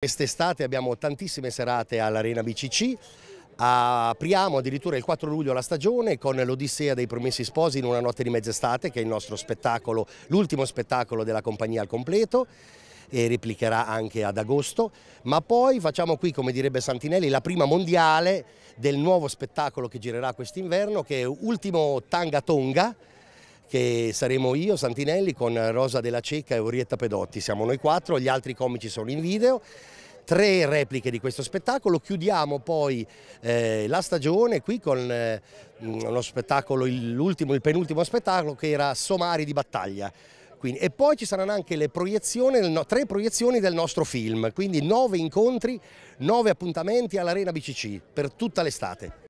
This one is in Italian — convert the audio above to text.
Quest'estate abbiamo tantissime serate all'Arena BCC, apriamo addirittura il 4 luglio la stagione con l'Odissea dei Promessi Sposi in una notte di mezz'estate che è il nostro spettacolo, l'ultimo spettacolo della compagnia al completo e replicherà anche ad agosto, ma poi facciamo qui, come direbbe Santinelli, la prima mondiale del nuovo spettacolo che girerà quest'inverno che è Ultimo Tanga Tonga, che saremo io, Santinelli, con Rosa Della Cecca e Orietta Pedotti, siamo noi quattro, gli altri comici sono in video tre repliche di questo spettacolo, chiudiamo poi eh, la stagione qui con eh, lo spettacolo, l'ultimo, il penultimo spettacolo che era Somari di battaglia. Quindi, e poi ci saranno anche le proiezioni, no, tre proiezioni del nostro film, quindi nove incontri, nove appuntamenti all'Arena BCC per tutta l'estate.